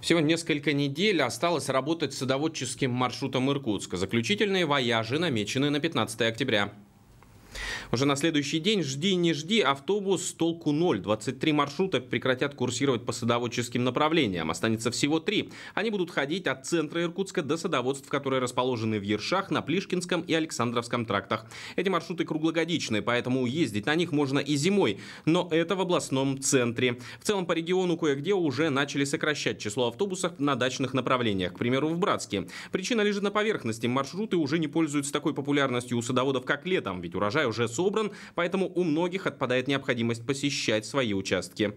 Всего несколько недель осталось работать садоводческим маршрутом Иркутска. Заключительные вояжи намечены на 15 октября. Уже на следующий день жди не жди, автобус с толку ноль. 23 маршрута прекратят курсировать по садоводческим направлениям. Останется всего три. Они будут ходить от центра Иркутска до садоводств, которые расположены в Ершах, на Плишкинском и Александровском трактах. Эти маршруты круглогодичные, поэтому ездить на них можно и зимой. Но это в областном центре. В целом по региону кое-где уже начали сокращать число автобусов на дачных направлениях, к примеру, в Братске. Причина лежит на поверхности. Маршруты уже не пользуются такой популярностью у садоводов, как летом, ведь урожай урожай уже собран, поэтому у многих отпадает необходимость посещать свои участки.